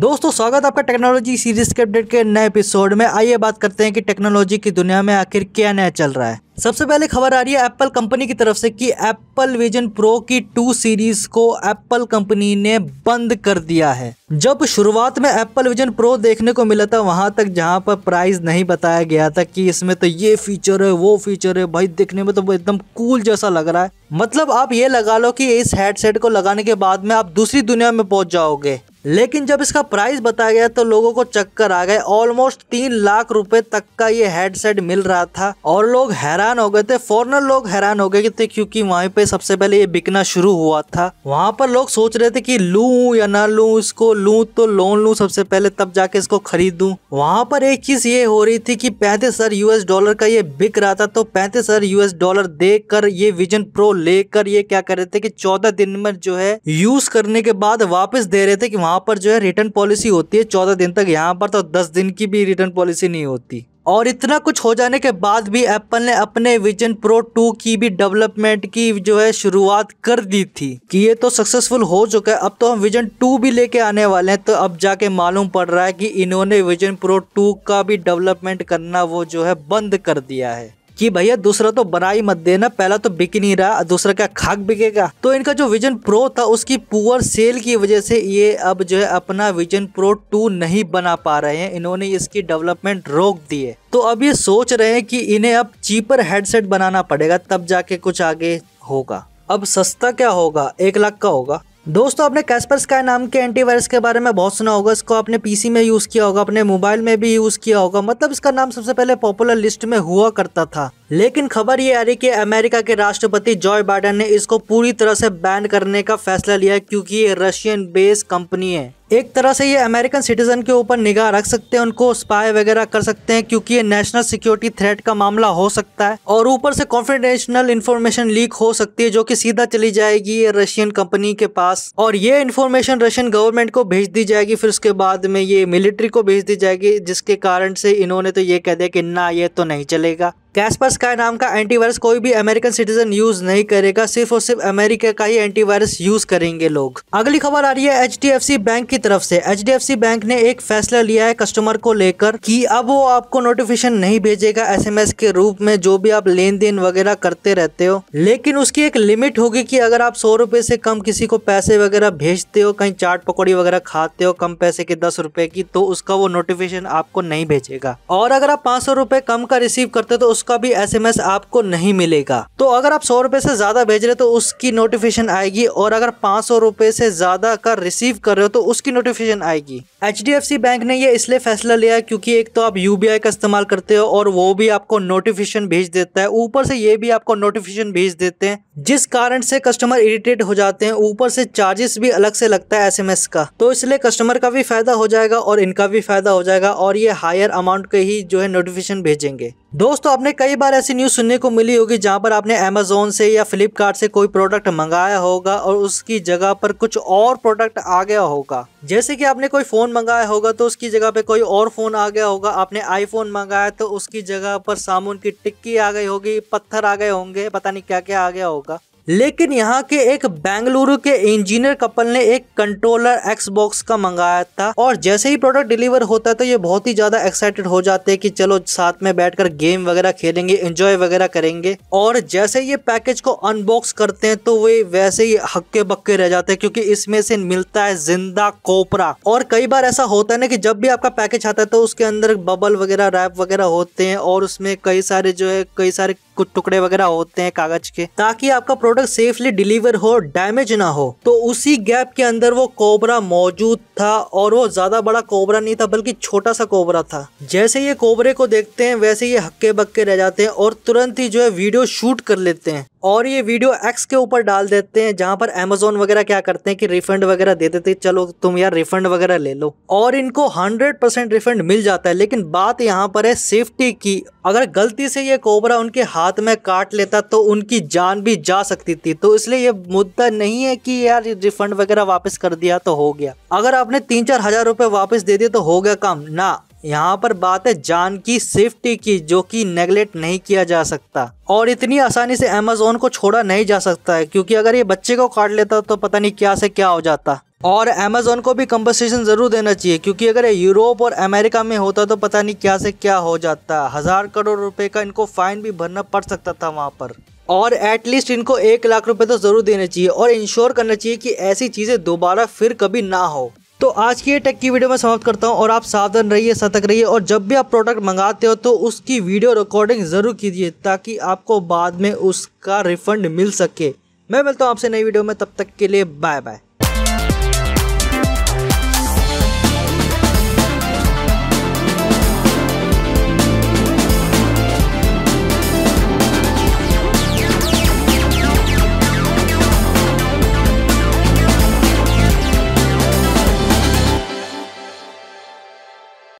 दोस्तों स्वागत है आपका टेक्नोलॉजी सीरीज के अपडेट के नए एपिसोड में आइए बात करते हैं कि टेक्नोलॉजी की दुनिया में आखिर क्या नया चल रहा है सबसे पहले खबर आ रही है एप्पल कंपनी की तरफ से कि एप्पल विजन प्रो की टू सीरीज को एप्पल कंपनी ने बंद कर दिया है जब शुरुआत में एप्पल विजन प्रो देखने को मिला था वहां तक जहां पर प्राइस नहीं बताया गया था कि इसमें तो ये फीचर है वो फीचर है भाई देखने में तो एकदम कूल जैसा लग रहा है मतलब आप ये लगा लो कि इस हेडसेट को लगाने के बाद में आप दूसरी दुनिया में पहुंच जाओगे लेकिन जब इसका प्राइस बताया गया तो लोगों को चक्कर आ गए ऑलमोस्ट तीन लाख रुपए तक का ये हेडसेट मिल रहा था और लोग हैरान हो गए थे फॉरनर लोग हैरान हो गए थे क्योंकि वहीं पे सबसे पहले ये बिकना शुरू हुआ था वहां पर लोग सोच रहे थे कि लू या ना लू इसको लू तो लोन लू सबसे पहले तब जाके इसको खरीदू वहां पर एक चीज ये हो रही थी कि पैंतीस यूएस डॉलर का ये बिक रहा था तो पैंतीस यूएस डॉलर देकर ये विजन प्रो लेकर ये क्या कर रहे थे कि चौदह दिन में जो है यूज करने के बाद वापिस दे रहे थे कि वहां वहाँ पर जो है रिटर्न पॉलिसी होती है चौदह दिन तक यहाँ पर तो दस दिन की भी रिटर्न पॉलिसी नहीं होती और इतना कुछ हो जाने के बाद भी एप्पल ने अपने विजन प्रो 2 की भी डेवलपमेंट की जो है शुरुआत कर दी थी कि ये तो सक्सेसफुल हो चुका है अब तो हम विजन 2 भी लेके आने वाले हैं तो अब जाके मालूम पड़ रहा है कि इन्होंने विजन प्रो 2 का भी डेवलपमेंट करना वो जो है बंद कर दिया है कि भैया दूसरा तो बना ही मत देना पहला तो बिक नहीं रहा दूसरा क्या खाक बिकेगा तो इनका जो विजन प्रो था उसकी पुअर सेल की वजह से ये अब जो है अपना विजन प्रो टू नहीं बना पा रहे हैं इन्होंने इसकी डेवलपमेंट रोक दी है तो अब ये सोच रहे हैं कि इन्हें अब चीपर हेडसेट बनाना पड़ेगा तब जाके कुछ आगे होगा अब सस्ता क्या होगा एक लाख का होगा दोस्तों आपने कैस्पर स्काई नाम के एंटीवायरस के बारे में बहुत सुना होगा इसको आपने पीसी में यूज़ किया होगा अपने मोबाइल में भी यूज़ किया होगा मतलब इसका नाम सबसे पहले पॉपुलर लिस्ट में हुआ करता था लेकिन खबर ये आ रही कि अमेरिका के राष्ट्रपति जॉय बाइडन ने इसको पूरी तरह से बैन करने का फैसला लिया क्योंकि ये रशियन बेस्ड कंपनी है एक तरह से ये अमेरिकन सिटीज़न के ऊपर निगाह रख सकते हैं उनको स्पाई वगैरह कर सकते हैं क्योंकि ये नेशनल सिक्योरिटी थ्रेट का मामला हो सकता है और ऊपर से कॉन्फिडेंशनल इन्फॉर्मेशन लीक हो सकती है जो कि सीधा चली जाएगी ये रशियन कंपनी के पास और ये इन्फॉर्मेशन रशियन गवर्नमेंट को भेज दी जाएगी फिर उसके बाद में ये मिलिट्री को भेज दी जाएगी जिसके कारण से इन्होंने तो ये कह दिया कि ना ये तो नहीं चलेगा कैस्पर स्काई नाम का एंटीवायरस कोई भी अमेरिकन सिटीजन यूज नहीं करेगा सिर्फ और सिर्फ अमेरिका का ही एंटीवायरस यूज करेंगे लोग अगली खबर आ रही है एच बैंक की तरफ से एच बैंक ने एक फैसला लिया है कस्टमर को लेकर कि अब वो आपको नोटिफिकेशन नहीं भेजेगा एस के रूप में जो भी आप लेन देन वगैरह करते रहते हो लेकिन उसकी एक लिमिट होगी की अगर आप सौ रूपये से कम किसी को पैसे वगैरह भेजते हो कहीं चाट पकौड़ी वगैरह खाते हो कम पैसे की दस रुपए की तो उसका वो नोटिफिकेशन आपको नहीं भेजेगा और अगर आप पांच सौ रूपये कम का रिसीव करते हो तो उस उसका भी एसएमएस आपको नहीं मिलेगा तो अगर आप सौ रुपए से ज्यादा भेज रहे हो तो उसकी नोटिफिकेशन आएगी और अगर पांच सौ रुपए से ज्यादा का रिसीव कर रहे हो तो उसकी नोटिफिकेशन आएगी एच बैंक ने यह इसलिए फैसला लिया क्योंकि एक तो आप यूबीआई का इस्तेमाल करते हो और वो भी आपको नोटिफिकेशन भेज देता है ऊपर से ये भी आपको नोटिफिकेशन भेज देते हैं जिस कारण से कस्टमर इरिटेट हो जाते हैं ऊपर से चार्जेस भी अलग से लगता है एसएमएस का तो इसलिए कस्टमर का भी फायदा हो जाएगा और इनका भी फायदा हो जाएगा और ये हायर अमाउंट के ही जो है नोटिफिकेशन भेजेंगे दोस्तों आपने कई बार ऐसी न्यूज़ सुनने को मिली होगी जहां पर आपने अमेजोन से या फ्लिपकार्ट से कोई प्रोडक्ट मंगाया होगा और उसकी जगह पर कुछ और प्रोडक्ट आ गया होगा जैसे कि आपने कोई फ़ोन मंगाया होगा तो उसकी जगह पे कोई और फ़ोन आ गया होगा आपने आईफोन मंगाया तो उसकी जगह पर सामून की टिक्की आ गई होगी पत्थर आ गए होंगे पता नहीं क्या क्या आ गया होगा लेकिन यहाँ के एक बेंगलुरु के इंजीनियर कपल ने एक कंट्रोलर एक्सबॉक्स का मंगाया था और जैसे ही प्रोडक्ट डिलीवर होता है तो ये बहुत ही ज्यादा एक्साइटेड हो जाते हैं कि चलो साथ में बैठकर गेम वगैरह खेलेंगे एंजॉय वगैरह करेंगे और जैसे ये पैकेज को अनबॉक्स करते हैं तो वे वैसे ही हक्के बक्के रह जाते हैं क्योंकि इसमें से मिलता है जिंदा कोपरा और कई बार ऐसा होता है ना कि जब भी आपका पैकेज आता है तो उसके अंदर बबल वगैरह रैप वगैरह होते हैं और उसमें कई सारे जो है कई सारे कुछ टुकड़े वगैरह होते हैं कागज के ताकि आपका प्रोडक्ट सेफली डिलीवर हो डैमेज ना हो तो उसी गैप के अंदर वो कोबरा मौजूद था और वो ज्यादा बड़ा कोबरा नहीं था बल्कि छोटा सा कोबरा था जैसे ये कोबरे को देखते हैं वैसे ये हक्के बक्के रह जाते हैं और तुरंत ही जो है वीडियो शूट कर लेते हैं और ये वीडियो एक्स के ऊपर डाल देते हैं जहाँ पर अमेजोन वगैरह क्या करते हैं कि रिफंड वगैरह दे देते हैं चलो तुम यार रिफंड वगैरह ले लो और इनको 100 परसेंट रिफंड मिल जाता है लेकिन बात यहाँ पर है सेफ्टी की अगर गलती से ये कोबरा उनके हाथ में काट लेता तो उनकी जान भी जा सकती थी तो इसलिए ये मुद्दा नहीं है कि यार रिफंड वगैरह वापस कर दिया तो हो गया अगर आपने तीन चार हजार रुपए वापस दे दिए तो हो गया काम ना यहाँ पर बात है जान की सेफ्टी की जो कि नेगलेक्ट नहीं किया जा सकता और इतनी आसानी से अमेजोन को छोड़ा नहीं जा सकता है क्योंकि अगर ये बच्चे को काट लेता तो पता नहीं क्या से क्या हो जाता और अमेजोन को भी कंपनसेशन ज़रूर देना चाहिए क्योंकि अगर ये यूरोप और अमेरिका में होता तो पता नहीं क्या से क्या हो जाता हज़ार करोड़ रुपए का इनको फ़ाइन भी भरना पड़ सकता था वहाँ पर और एटलीस्ट इनको एक लाख रुपए तो ज़रूर देने चाहिए और इंश्योर करना चाहिए कि ऐसी चीज़ें दोबारा फिर कभी ना हो तो आज की ये टेक की वीडियो मैं समाप्त करता हूँ और आप सावधान रहिए सतर्क रहिए और जब भी आप प्रोडक्ट मंगाते हो तो उसकी वीडियो रिकॉर्डिंग ज़रूर कीजिए ताकि आपको बाद में उसका रिफंड मिल सके मैं मिलता हूँ आपसे नई वीडियो में तब तक के लिए बाय बाय